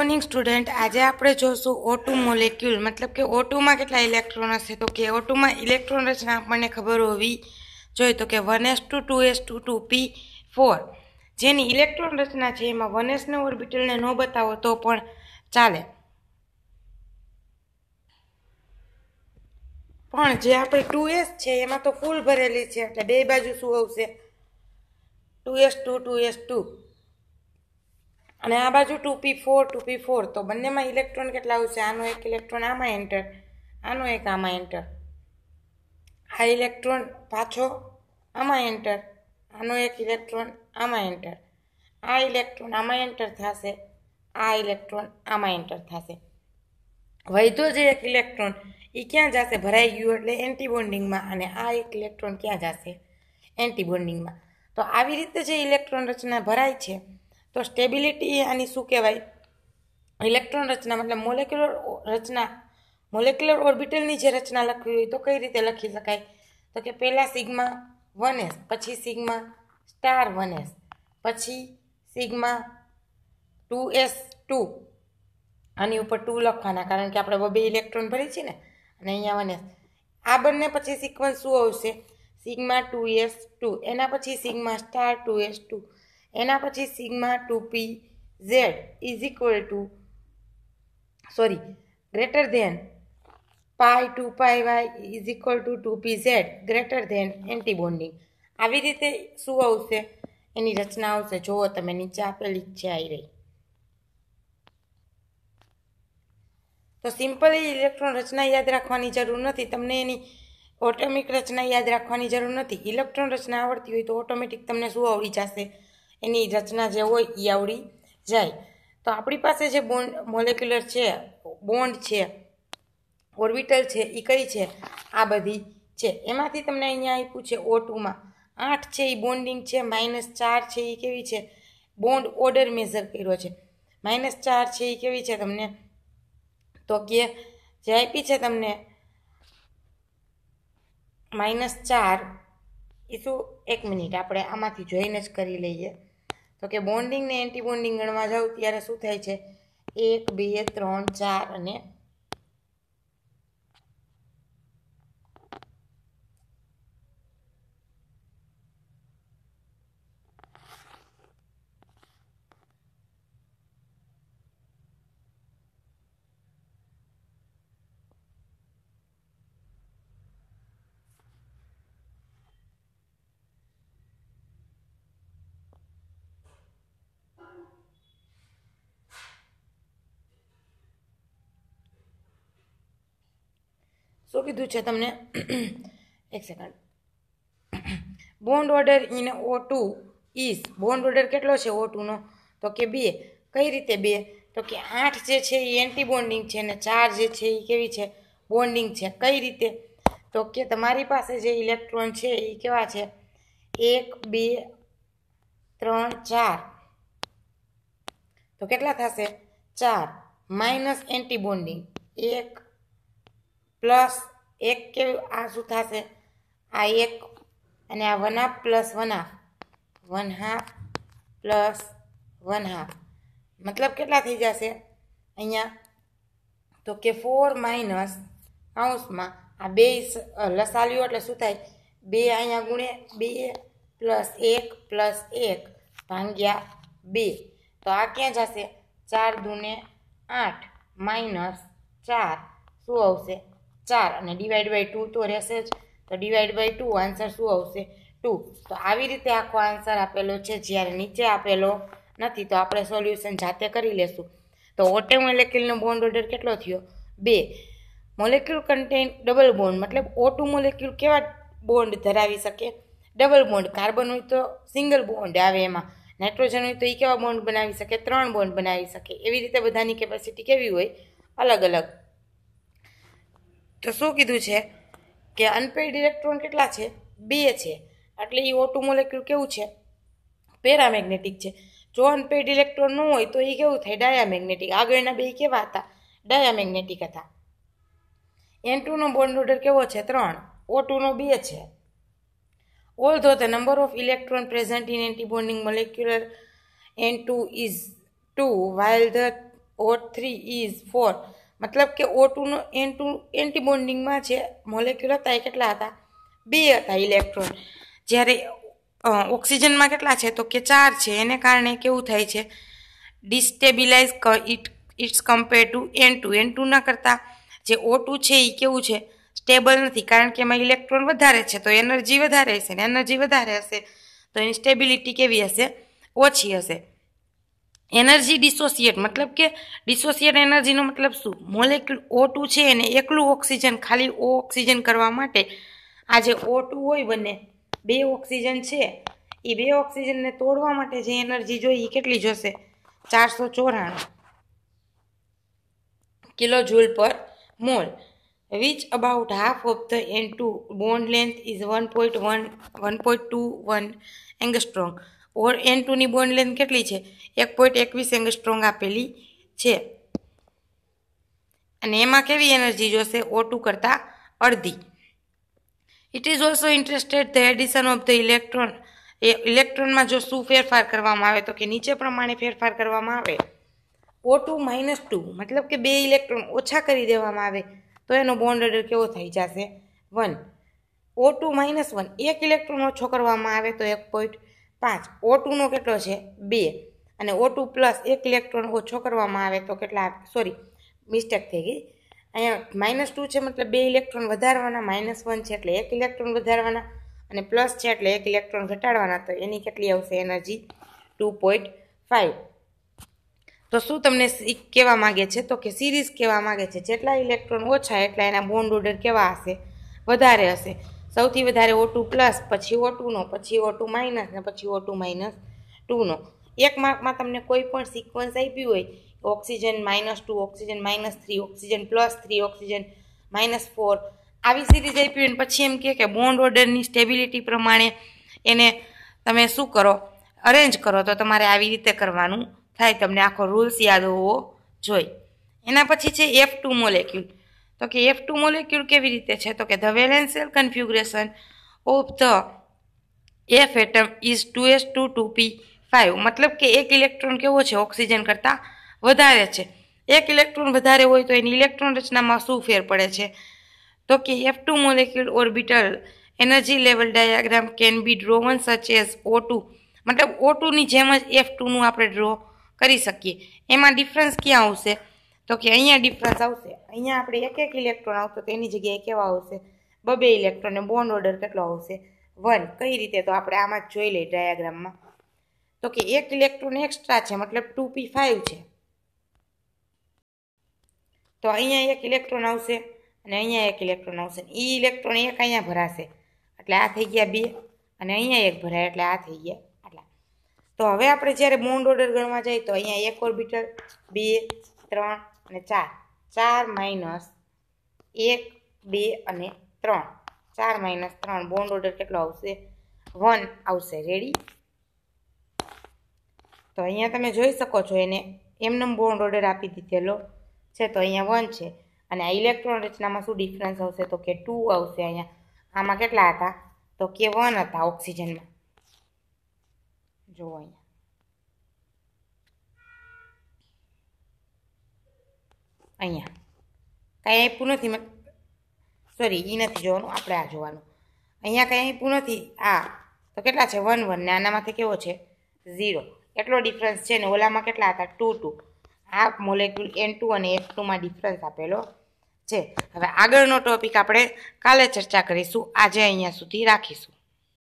morning student આજે આપણે જોશું ઓટુ મોલેક્યુલ મતલબ કે ઓટુમાં કેટલા ઇલેક્ટ્રોન હશે તો કે ઓટુમાં ઇલેક્ટ્રોન રચના આપણને ખબર હોવી જોઈએ તો કે one s two two s two two p four જેની ઇલેક્ટ્રોન રચના છે એમાં વન એસને ઓર્બિટલને ન બતાવો તો પણ ચાલે પણ જે આપણે ટુ એસ છે એમાં તો ફૂલ ભરેલી છે એટલે બે બાજુ શું આવશે two s two two s two અને આ બાજુ two p four two p four તો બંનેમાં ઇલેક્ટ્રોન કેટલા આવશે આનો એક ઇલેક્ટ્રોન આમાં એન્ટર આનો એક આમાં એન્ટર આ ઇલેક્ટ્રોન પાછો આમાં એન્ટર આનો એક ઇલેક્ટ્રોન આમાં એન્ટર આ ઇલેક્ટ્રોન આમાં એન્ટર થશે આ ઇલેક્ટ્રોન આમાં એન્ટર થશે વૈધો જે એક ઇલેક્ટ્રોન એ ક્યાં જશે ભરાઈ ગયું એટલે એન્ટીબોન્ડિંગમાં અને આ એક ઇલેક્ટ્રોન ક્યાં જશે એન્ટીબોન્ડિંગમાં તો આવી રીતે જે ઇલેક્ટ્રોન રચના ભરાય છે તો સ્ટેબિલિટી આની શું કહેવાય ઇલેક્ટ્રોન રચના મતલબ મોલેક્યુલર રચના મોલેક્યુલર ઓર્બિટલની જે રચના લખવી હોય તો કઈ રીતે લખી શકાય તો કે પહેલાં સિગ્મા વન એસ પછી સિગ્મા સ્ટાર વન એસ પછી સિગ્મા ટુ એસ ટુ આની ઉપર ટુ લખવાના કારણ કે આપણે બે ઇલેક્ટ્રોન ભરી છે ને અને અહીંયા વન એસ આ બંને પછી સિક્વન્સ શું આવશે સિગ્મા ટુ એસ ટુ એના પછી sigma star two s two એના પછી sigma two p z is equal to sorry greater than pi two pi y is equal to two p z greater than antibonding આવી રીતે શું આવશે એની રચના આવશે જુઓ તમે નીચે આપેલી છે આવી રહી તો સિમ્પલ ઇલેક્ટ્રોન રચના યાદ રાખવાની જરૂર નથી તમને એની ઓટોમિક રચના યાદ રાખવાની જરૂર નથી ઇલેક્ટ્રોન રચના આવડતી હોય તો ઓટોમેટિક તમને શું આવડી જશે એની રચના જે હોય એ આવડી જાય તો આપણી પાસે જે બોન્ડ મોલેક્યુલર છે બોન્ડ છે ઓર્બિટલ છે એ કઈ છે આ બધી છે એમાંથી તમને અહીંયા આપ્યું છે ઓ ટુમાં આઠ છે એ બોન્ડિંગ છે માઇનસ ચાર છે એ કેવી છે બોન્ડ ઓર્ડર મેઝર કર્યો છે માઇનસ ચાર છે એ કેવી છે તમને તો કે જે આપી છે તમને માઇનસ ચાર એ શું એક મિનિટ આપણે આમાંથી જોઈને જ કરી લઈએ તો કે બોન્ડિંગને એન્ટી બોન્ડિંગ ગણવા જાઉં ત્યારે શું થાય છે એક બે ત્રણ ચાર અને શું કીધું છે તમને એક second bond order in O two is bond order કેટલો છે ઓ ટુનો તો કે બે કઈ રીતે બે તો કે આઠ જે છે એ એન્ટી બોન્ડિંગ છે અને ચાર જે છે એ કેવી છે બોન્ડિંગ છે કઈ રીતે તો કે તમારી પાસે જે ઇલેક્ટ્રોન છે એ કેવા છે એક બે ત્રણ ચાર તો કેટલા થશે ચાર માઇનસ એન્ટી બોન્ડિંગ એક પ્લસ એક કેવું આ શું થશે આ એક અને આ one half plus one half one half plus one half મતલબ કેટલા થઈ જશે અહીંયા તો કે ફોર માઇનસ કાઉન્સમાં આ બે લસાલ્યું એટલે શું થાય બે અહીંયા ગુણે બે પ્લસ એક પ્લસ એક ભાંગ્યા બે તો આ ક્યાં જશે ચાર દૂને આઠ માઇનસ ચાર શું આવશે ચાર અને ડિવાઈડ બાય ટુ તો રહેશે જ તો ડિવાઈડ બાય ટુ આન્સર શું આવશે ટુ તો આવી રીતે આખો આન્સર આપેલો છે જ્યારે નીચે આપેલો નથી તો આપણે સોલ્યુશન જાતે કરી લેશું તો ઓટે મોલેક્યુલનો બોન્ડ ઓર્ડર કેટલો થયો બે મોલેક્યુલ કન્ટેન ડબલ બોન્ડ મતલબ ઓટુ મોલેક્યુલ કેવા બોન્ડ ધરાવી શકે ડબલ બોન્ડ કાર્બન હોય તો સિંગલ બોન્ડ આવે એમાં નાઇટ્રોજન હોય તો એ કેવા બોન્ડ બનાવી શકે ત્રણ બોન્ડ બનાવી શકે એવી રીતે બધાની કેપેસિટી કેવી હોય અલગ અલગ તો શું કીધું છે કે અનપેડ ઇલેક્ટ્રોન કેટલા છે બે છે એટલે એ ઓટુ મોલેક્યુલ કેવું છે પેરામેગ્નેટિક છે જો અનપેડ ઇલેક્ટ્રોન ન હોય તો એ કેવું થાય ડાયામેગ્નેટિક આગળના બે કેવા હતા ડાયામેગ્નેટિક હતા એન ટુનો બોન્ડ ઓર્ડર કેવો છે ત્રણ ઓ ટુનો બે છે although the number of electron present in anti bonding molecular N two is two while the O three is four મતલબ કે ઓ ટુનો એન ટુ એન્ટીબોન્ડિંગમાં છે મોલેક્યુલ હતા એ કેટલા હતા બે હતા ઇલેક્ટ્રોન જ્યારે ઓક્સિજનમાં કેટલા છે તો કે ચાર છે એને કારણે કેવું થાય છે destabilise it it's compare to N two N ટુના કરતાં જે ઓ ટુ છે એ કેવું છે સ્ટેબલ નથી કારણ કે એમાં ઇલેક્ટ્રોન વધારે છે તો એનર્જી વધારે હશે ને એનર્જી વધારે હશે તો એની સ્ટેબિલિટી કેવી હશે ઓછી હશે એનર્જી ડિસોસિએટ મતલબ કે ડિસોસિએટ એનર્જીનો મતલબ શું મોલેક્યુલ ઓ ટુ છે એને એકલું ઓક્સિજન ખાલી ઓ ઓક્સિજન કરવા માટે આ જે ઓ ટુ હોય બંને બે ઓક્સિજન છે એ બે ઓક્સિજનને તોડવા માટે જે એનર્જી જોઈએ એ કેટલી જોશે ચારસો ચોરાણું kilo joule per mole which about half of the N two bond length is one point one one point two one angstrom or N ટુની બોન્ડ લેન્થ કેટલી છે એક પોઈન્ટ એકવીસ એંગ સ્ટ્રોંગ આપેલી છે અને એમાં કેવી એનર્જી જોશે ઓ ટુ કરતાં અડધી it is also interested the addition of the electron એ ઇલેક્ટ્રોનમાં જો શું ફેરફાર કરવામાં આવે તો કે નીચે પ્રમાણે ફેરફાર કરવામાં આવે ઓ ટુ માઇનસ ટુ મતલબ કે બે ઇલેક્ટ્રોન ઓછા કરી દેવામાં આવે તો એનો બોન્ડ ઓર્ડર કેવો થઈ જશે one O two minus one એક ઇલેક્ટ્રોન ઓછો કરવામાં આવે તો એક પોઈન્ટ પાંચ ઓ ટુનો કેટલો છે બે અને ઓ ટુ પ્લસ એક ઇલેક્ટ્રોન ઓછો કરવામાં આવે તો કેટલા સોરી મિસ્ટેક થઈ ગઈ અહીંયા માઇનસ ટુ છે મતલબ બે ઇલેક્ટ્રોન વધારવાના માઇનસ વન છે એટલે એક ઇલેક્ટ્રોન વધારવાના અને પ્લસ છે એટલે એક ઇલેક્ટ્રોન ઘટાડવાના તો એની કેટલી આવશે એનર્જી ટુ પોઈન્ટ ફાઇવ તો શું તમને કહેવા માગે છે તો કે સિરીઝ કહેવા માગે છે જેટલા ઇલેક્ટ્રોન ઓછા એટલા એના બોન્ડ ઓર્ડર કેવા હશે વધારે હશે સૌથી વધારે ઓ ટુ પ્લસ પછી ઓ ટુનો પછી ઓ ટુ માઇનસ ને પછી ઓ ટુ માઇનસ ટુનો એક માર્કમાં તમને કોઈ પણ સિક્વન્સ આપી હોય oxygen minus two oxygen minus three oxygen plus three oxygen minus four આવી સિરીઝ આપી હોય પછી એમ કહે કે બોન્ડ ઓર્ડરની સ્ટેબિલિટી પ્રમાણે એને તમે શું કરો અરેન્જ કરો તો તમારે આવી રીતે કરવાનું થાય તમને આખો રૂલ્સ યાદ હોવો જોઈએ એના પછી છે એફ ટુ મોલેક્યુલ તો કે એફ ટુ મોલેક્યુલ કેવી રીતે છે તો કે the valence shell configuration of the F atom is two s two two p five મતલબ કે એક ઇલેક્ટ્રોન કેવો છે ઓક્સિજન કરતાં વધારે છે એક ઇલેક્ટ્રોન વધારે હોય તો એની ઇલેક્ટ્રોન રચનામાં શું ફેર પડે છે તો કે F two molecule orbital energy level diagram can be drawn such as O two મતલબ ઓ ટુની જેમ જ એફ ટુનું આપણે ડ્રો કરી શકીએ એમાં ડિફરન્સ ક્યાં આવશે તો કે અહીંયા ડિફરન્સ આવશે અહીંયા આપણે એક એક ઇલેક્ટ્રોન આવશે તો એની જગ્યાએ કેવા આવશે બબે ઇલેક્ટ્રોન બોન્ડ ઓર્ડર કેટલો આવશે વન કઈ રીતે તો આપણે આમાં જ જોઈ લઈએ ડાયાગ્રામમાં તો કે એક ઇલેક્ટ્રોન એક્સ્ટ્રા છે મતલબ ટુ પી ફાઇવ છે તો અહીંયા એક ઇલેક્ટ્રોન આવશે અને અહીંયા એક ઇલેક્ટ્રોન આવશે એ ઇલેક્ટ્રોન એક અહીંયા ભરાશે એટલે આ થઈ ગયા બે અને અહીંયા એક ભરાય એટલે આ થઈ ગયા આટલા તો હવે આપણે જ્યારે બોન્ડ ઓર્ડર ગણવા જઈએ તો અહીંયા એક ઓર્બિટલ બે ત્રણ અને ચાર ચાર માઇનસ એક બે અને ત્રણ ચાર માઇનસ ત્રણ બોન્ડ ઓર્ડર કેટલો આવશે વન આવશે રેડી તો અહીંયા તમે જોઈ શકો છો એને એમને બોન્ડ ઓર્ડર આપી દીધેલો છે તો અહીંયા વન છે અને આ ઇલેક્ટ્રોન રચનામાં શું ડિફરન્સ આવશે તો કે ટુ આવશે અહીંયા આમાં કેટલા હતા તો કે વન હતા ઓક્સિજનમાં જુઓ અહીંયા અહીંયા કાંઈ આપ્યું નથી સોરી એ નથી જોવાનું આપણે આ જોવાનું અહીંયા કાંઈ આપ્યું નથી આ તો કેટલા છે વન વન ને આનામાંથી કેવો છે ઝીરો એટલો ડિફરન્સ છે ને ઓલામાં કેટલા હતા ટુ ટુ આ મોલેક્યુલ એન ટુ અને એફ ટુમાં ડિફરન્સ આપેલો છે હવે આગળનો ટોપિક આપણે કાલે ચર્ચા કરીશું આજે અહીંયા સુધી રાખીશું